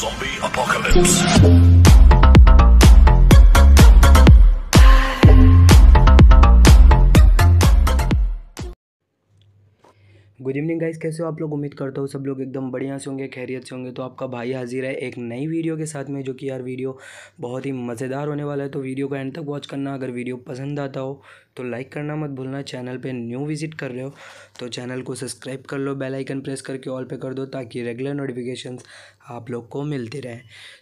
Zombie Apocalypse. Good evening guys कैसे हो आप लोग उम्मीद करता हूँ सब लोग एकदम बढ़िया से होंगे खैरियत से होंगे तो आपका भाई हाजिर है एक नई वीडियो के साथ में जो कि यार वीडियो बहुत ही मज़ेदार होने वाला है तो वीडियो को एंड तक वॉच करना अगर वीडियो पसंद आता हो तो लाइक करना मत भूलना चैनल पे न्यू विजिट कर रहे हो तो चैनल को सब्सक्राइब कर लो बेल आइकन प्रेस करके ऑल पे कर दो ताकि रेगुलर नोटिफिकेशंस आप लोग को मिलती रहें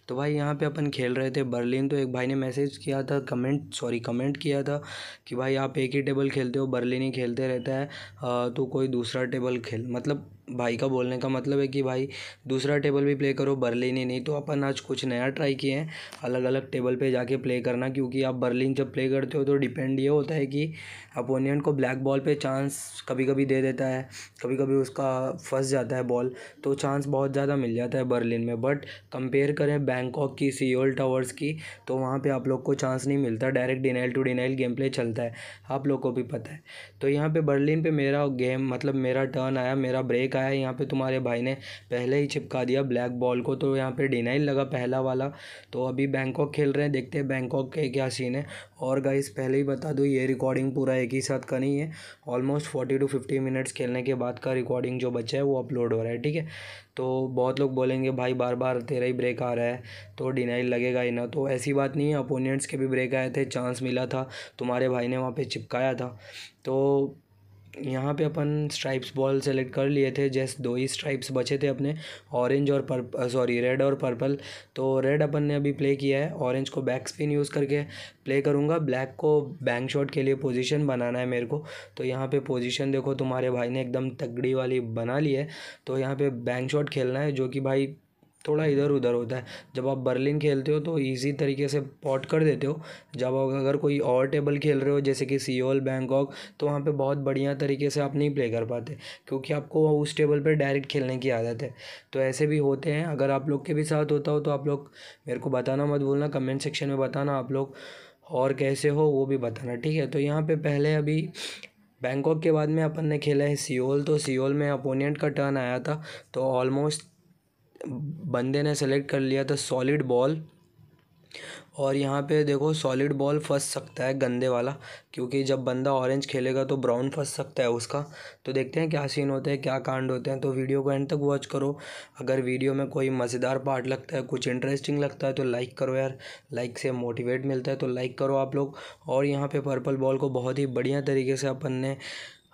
तो भाई यहाँ पे अपन खेल रहे थे बर्लिन तो एक भाई ने मैसेज किया था कमेंट सॉरी कमेंट किया था कि भाई आप एक ही टेबल खेलते हो बर्लिन ही खेलते रहता है तो कोई दूसरा टेबल खेल मतलब भाई का बोलने का मतलब है कि भाई दूसरा टेबल भी प्ले करो बर्लिन ही नहीं तो अपन आज कुछ नया ट्राई किए हैं अलग अलग टेबल पे जाके प्ले करना क्योंकि आप बर्लिन जब प्ले करते हो तो डिपेंड ये होता है कि अपोनेंट को ब्लैक बॉल पे चांस कभी कभी दे देता है कभी कभी उसका फंस जाता है बॉल तो चांस बहुत ज़्यादा मिल जाता है बर्लिन में बट कंपेयर करें बैंकॉक की सीओल टावर्स की तो वहाँ पर आप लोग को चांस नहीं मिलता direct denial to denial game play चलता है आप लोग को भी पता है तो यहाँ पर बर्लिन पर मेरा गेम मतलब मेरा टर्न आया मेरा ब्रेक चिपका है यहाँ पे तुम्हारे भाई ने पहले ही चिपका दिया ब्लैक बॉल को तो यहाँ पे डिनाइल लगा पहला वाला तो अभी बैंकॉक खेल रहे हैं देखते हैं बैंकॉक के क्या सीन है और गाइस पहले ही बता दूँ ये रिकॉर्डिंग पूरा एक ही साथ का नहीं है almost forty to fifty minutes खेलने के बाद का रिकॉर्डिंग जो बचा है वो अपलोड हो रहा है ठीक है तो बहुत लोग बोलेंगे भाई बार बार तेरा ही ब्रेक आ रहा है तो डिनाइल लगेगा ही ना तो ऐसी बात नहीं है अपोनेंट्स के भी ब्रेक आए थे चांस मिला था तुम्हारे भाई ने वहाँ पर चिपकाया था तो यहाँ पे अपन स्ट्राइप्स बॉल सेलेक्ट कर लिए थे जैस दो ही स्ट्राइप्स बचे थे अपने ऑरेंज और पर्पल सॉरी रेड और पर्पल तो रेड अपन ने अभी प्ले किया है ऑरेंज को बैक स्पिन यूज़ करके प्ले करूँगा ब्लैक को बैंक शॉट के लिए पोजीशन बनाना है मेरे को तो यहाँ पे पोजीशन देखो तुम्हारे भाई ने एकदम तगड़ी वाली बना ली है तो यहाँ पर बैंक शॉट खेलना है जो कि भाई थोड़ा इधर उधर होता है जब आप बर्लिन खेलते हो तो ईजी तरीके से पॉट कर देते हो जब अगर कोई और टेबल खेल रहे हो जैसे कि सियोल बैंकॉक तो वहाँ पे बहुत बढ़िया तरीके से आप नहीं प्ले कर पाते क्योंकि आपको उस टेबल पे डायरेक्ट खेलने की आदत है तो ऐसे भी होते हैं अगर आप लोग के भी साथ होता हो तो आप लोग मेरे को बताना मत बोलना कमेंट सेक्शन में बताना आप लोग और कैसे हो वो भी बताना ठीक है तो यहाँ पर पहले अभी बैंकॉक के बाद में अपन ने खेला है सियोल तो सियोल में अपोनेंट का टर्न आया था तो ऑलमोस्ट बंदे ने सेलेक्ट कर लिया था सॉलिड बॉल और यहाँ पे देखो सॉलिड बॉल फंस सकता है गंदे वाला क्योंकि जब बंदा ऑरेंज खेलेगा तो ब्राउन फंस सकता है उसका तो देखते हैं क्या सीन होते हैं क्या कांड होते हैं तो वीडियो को एंड तक वॉच करो अगर वीडियो में कोई मज़ेदार पार्ट लगता है कुछ इंटरेस्टिंग लगता है तो लाइक करो यार लाइक से मोटिवेट मिलता है तो लाइक करो आप लोग और यहाँ पर पर्पल बॉल को बहुत ही बढ़िया तरीके से अपन ने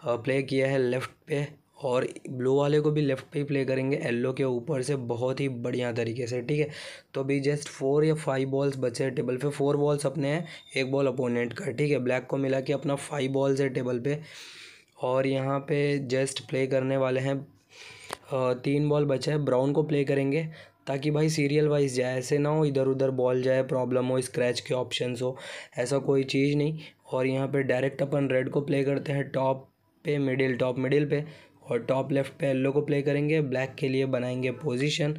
प्ले किया है लेफ़्ट पे और ब्लू वाले को भी लेफ़्ट पे ही प्ले करेंगे येल्लो के ऊपर से बहुत ही बढ़िया तरीके से ठीक है तो अभी जस्ट फोर या फाइव बॉल्स बचे हैं टेबल पे फोर बॉल्स अपने हैं एक बॉल अपोनेंट का ठीक है ब्लैक को मिला के अपना फाइव बॉल्स है टेबल पे और यहाँ पे जस्ट प्ले करने वाले हैं तीन बॉल बचे हैं ब्राउन को प्ले करेंगे ताकि भाई सीरियल वाइज जाए ऐसे ना हो इधर उधर बॉल जाए प्रॉब्लम हो स्क्रैच के ऑप्शन हो ऐसा कोई चीज़ नहीं और यहाँ पर डायरेक्ट अपन रेड को प्ले करते हैं टॉप पे मिडिल टॉप मिडिल पे और टॉप लेफ्ट पे येल्लो को प्ले करेंगे ब्लैक के लिए बनाएंगे पोजीशन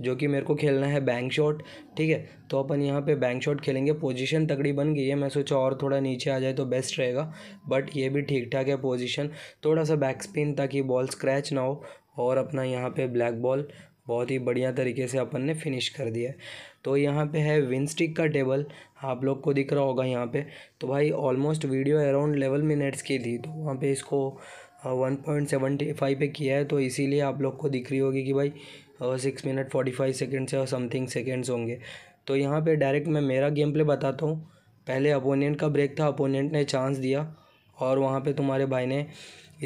जो कि मेरे को खेलना है बैंक शॉट ठीक है तो अपन यहाँ पे बैंक शॉट खेलेंगे पोजीशन तगड़ी बन गई है मैं सोचा और थोड़ा नीचे आ जाए तो बेस्ट रहेगा बट ये भी ठीक ठाक है पोजीशन थोड़ा सा बैक स्पिन ताकि बॉल स्क्रैच ना हो और अपना यहाँ पे ब्लैक बॉल बहुत ही बढ़िया तरीके से अपन ने फिनिश कर दिया है तो यहाँ पे है विन स्टिक का टेबल आप लोग को दिख रहा होगा यहाँ पे तो भाई almost video around eleven minutes की थी तो वहाँ पे इसको वन पॉइंट सेवेंटी फाइव पर किया है तो इसीलिए आप लोग को दिख रही होगी कि भाई six minute forty five seconds या और समथिंग सेकेंड्स होंगे तो यहाँ पे डायरेक्ट मैं मेरा गेम प्ले बताता हूँ पहले अपोनेंट का ब्रेक था अपोनेंट ने चांस दिया और वहाँ पे तुम्हारे भाई ने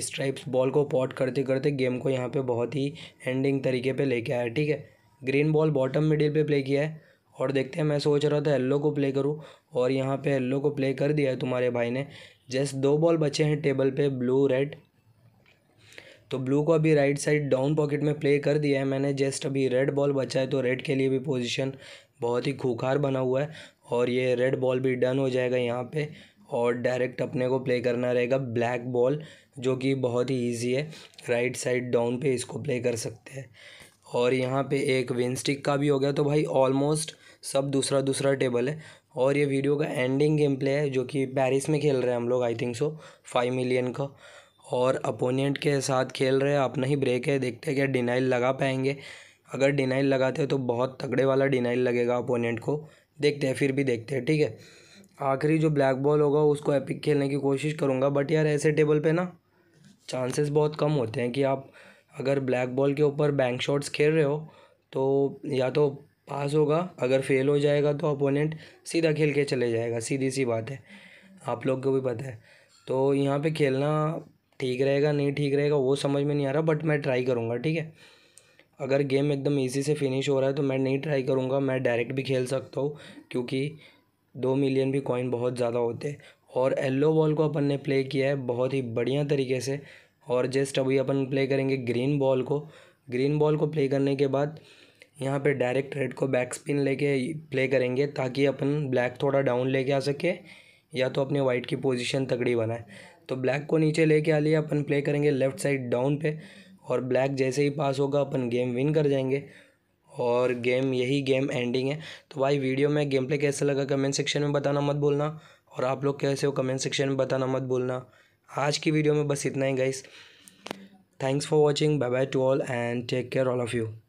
स्ट्राइप्स बॉल को पॉट करते करते गेम को यहाँ पे बहुत ही एंडिंग तरीके पे लेके आया ठीक है ग्रीन बॉल बॉटम मिडिल पे प्ले किया है और देखते हैं मैं सोच रहा था येल्लो को प्ले करूँ और यहाँ पर येल्लो को प्ले कर दिया है तुम्हारे भाई ने जस्ट दो बॉल बचे हैं टेबल पर ब्लू रेड तो ब्लू को अभी राइट साइड डाउन पॉकेट में प्ले कर दिया है मैंने जस्ट अभी रेड बॉल बचा है तो रेड के लिए भी पोजिशन बहुत ही खूखार बना हुआ है और ये रेड बॉल भी डन हो जाएगा यहाँ पर और डायरेक्ट अपने को प्ले करना रहेगा ब्लैक बॉल जो कि बहुत ही ईजी है राइट साइड डाउन पे इसको प्ले कर सकते हैं और यहाँ पे एक विन स्टिक का भी हो गया तो भाई ऑलमोस्ट सब दूसरा दूसरा टेबल है और ये वीडियो का एंडिंग गेम प्ले है जो कि पेरिस में खेल रहे हैं हम लोग I think so five million का और अपोनेंट के साथ खेल रहे हैं अपना ही ब्रेक है देखते हैं क्या डिनाइल लगा पाएंगे अगर डिनाइल लगाते हैं तो बहुत तगड़े वाला डिनाइल लगेगा अपोनेंट को देखते हैं फिर भी देखते हैं ठीक है आखिरी जो ब्लैक बॉल होगा उसको एपिक खेलने की कोशिश करूँगा बट यार ऐसे टेबल पर ना चांसेस बहुत कम होते हैं कि आप अगर ब्लैक बॉल के ऊपर बैंक शॉट्स खेल रहे हो तो या तो पास होगा अगर फेल हो जाएगा तो अपोनेंट सीधा खेल के चले जाएगा सीधी सी बात है आप लोग को भी पता है तो यहाँ पे खेलना ठीक रहेगा नहीं ठीक रहेगा वो समझ में नहीं आ रहा बट मैं ट्राई करूँगा ठीक है अगर गेम एकदम ईजी से फिनिश हो रहा है तो मैं नहीं ट्राई करूँगा मैं डायरेक्ट भी खेल सकता हूँ क्योंकि दो मिलियन भी कॉइन बहुत ज़्यादा होते हैं और येल्लो बॉल को अपन ने प्ले किया है बहुत ही बढ़िया तरीके से और जस्ट अभी अपन प्ले करेंगे ग्रीन बॉल को ग्रीन बॉल को प्ले करने के बाद यहाँ पे डायरेक्ट रेड को बैक स्पिन लेके प्ले करेंगे ताकि अपन ब्लैक थोड़ा डाउन लेके आ सके या तो अपने वाइट की पोजीशन तगड़ी बनाए तो ब्लैक को नीचे लेके आ लिया अपन प्ले करेंगे लेफ्ट साइड डाउन पे और ब्लैक जैसे ही पास होगा अपन गेम विन कर जाएंगे और गेम यही गेम एंडिंग है तो भाई वीडियो में गेम प्ले कैसा लगा कमेंट सेक्शन में बताना मत बोलना और आप लोग कैसे हो कमेंट सेक्शन में बताना मत बोलना आज की वीडियो में बस इतना ही guys thanks for watching bye bye to all and take care all of you